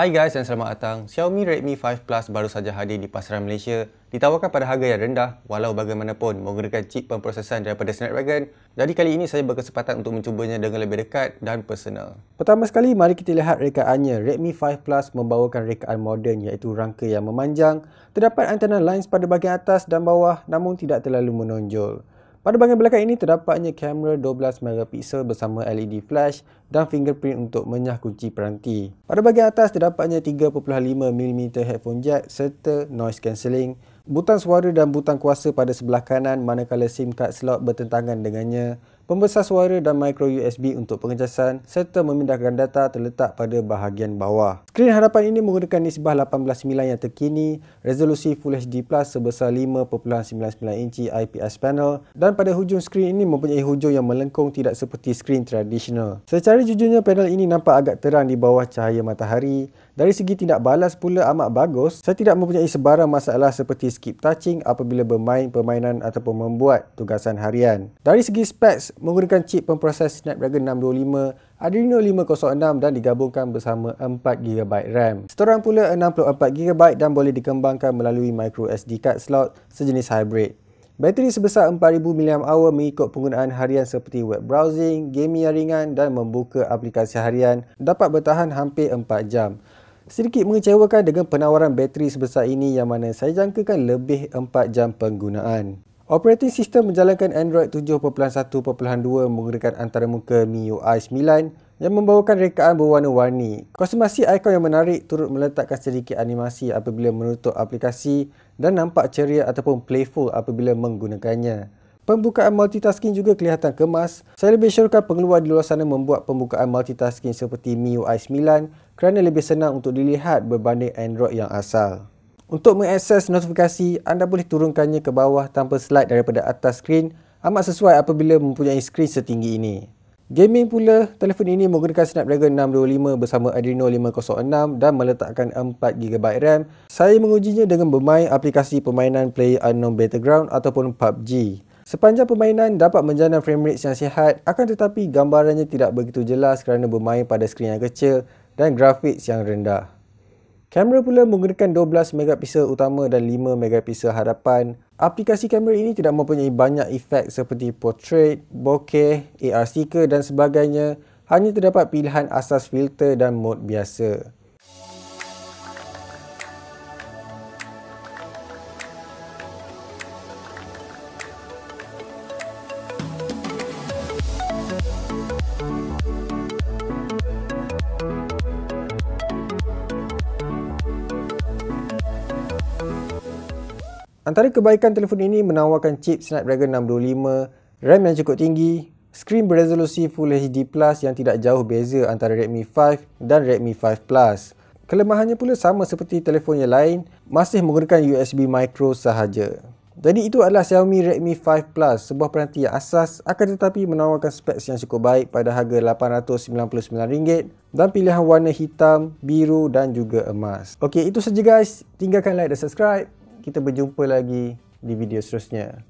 Hai guys dan selamat datang. Xiaomi Redmi 5 Plus baru saja hadir di pasaran Malaysia. Ditawarkan pada harga yang rendah walau bagaimanapun menggunakan chip pemprosesan daripada Snapdragon. Jadi kali ini saya berkesempatan untuk mencubanya dengan lebih dekat dan personal. Pertama sekali mari kita lihat rekaannya. Redmi 5 Plus membawakan rekaan moden iaitu rangka yang memanjang. Terdapat antena lines pada bahagian atas dan bawah namun tidak terlalu menonjol. Pada bahagian belakang ini terdapatnya kamera 12MP bersama LED flash dan fingerprint untuk menyah kunci peranti. Pada bahagian atas terdapatnya 3.5mm headphone jack serta noise cancelling. Butang suara dan butang kuasa pada sebelah kanan manakala SIM card slot bertentangan dengannya pembesar suara dan micro USB untuk pengecasan serta memindahkan data terletak pada bahagian bawah. Skrin hadapan ini menggunakan nisbah 18.9 yang terkini, resolusi Full HD Plus sebesar 5.99 inci IPS panel dan pada hujung skrin ini mempunyai hujung yang melengkung tidak seperti skrin tradisional. Secara jujurnya, panel ini nampak agak terang di bawah cahaya matahari. Dari segi tindak balas pula amat bagus, saya tidak mempunyai sebarang masalah seperti skip touching apabila bermain permainan ataupun membuat tugasan harian. Dari segi specs, menggunakan chip pemproses Snapdragon 625, Adreno 506 dan digabungkan bersama 4GB RAM. Setoran pula 64GB dan boleh dikembangkan melalui microSD card slot sejenis hybrid. Bateri sebesar 4000 mAh mengikut penggunaan harian seperti web browsing, gaming yang ringan dan membuka aplikasi harian dapat bertahan hampir 4 jam. Sedikit mengecewakan dengan penawaran bateri sebesar ini yang mana saya jangkakan lebih 4 jam penggunaan. Operating sistem menjalankan Android 7.1.2 menggunakan antara muka MIUI 9 yang membawakan rekaan berwarna-warni. kosmasi ikon yang menarik turut meletakkan sedikit animasi apabila menutup aplikasi dan nampak ceria ataupun playful apabila menggunakannya. Pembukaan multitasking juga kelihatan kemas. Saya lebih syorkan pengeluar di luar sana membuat pembukaan multitasking seperti MIUI 9 kerana lebih senang untuk dilihat berbanding Android yang asal. Untuk mengakses notifikasi, anda boleh turunkannya ke bawah tanpa slide daripada atas skrin amat sesuai apabila mempunyai skrin setinggi ini. Gaming pula, telefon ini menggunakan Snapdragon 625 bersama Adreno 506 dan meletakkan 4GB RAM. Saya mengujinya dengan bermain aplikasi permainan Play Unknown Battleground ataupun PUBG. Sepanjang permainan dapat menjana frame rate yang sihat, akan tetapi gambarannya tidak begitu jelas kerana bermain pada skrin yang kecil dan grafik yang rendah. Kamera pula menggunakan 12 megapiksel utama dan 5 megapiksel hadapan. Aplikasi kamera ini tidak mempunyai banyak efek seperti portrait, bokeh, AR sticker dan sebagainya. Hanya terdapat pilihan asas filter dan mode biasa. Antara kebaikan telefon ini menawarkan chip Snapdragon 625, RAM yang cukup tinggi, skrin beresolusi Full HD Plus yang tidak jauh beza antara Redmi 5 dan Redmi 5 Plus. Kelemahannya pula sama seperti telefon yang lain, masih menggunakan USB Micro sahaja. Jadi itu adalah Xiaomi Redmi 5 Plus, sebuah peranti yang asas akan tetapi menawarkan speks yang cukup baik pada harga RM899 dan pilihan warna hitam, biru dan juga emas. Okey, itu saja guys. Tinggalkan like dan subscribe kita berjumpa lagi di video seterusnya.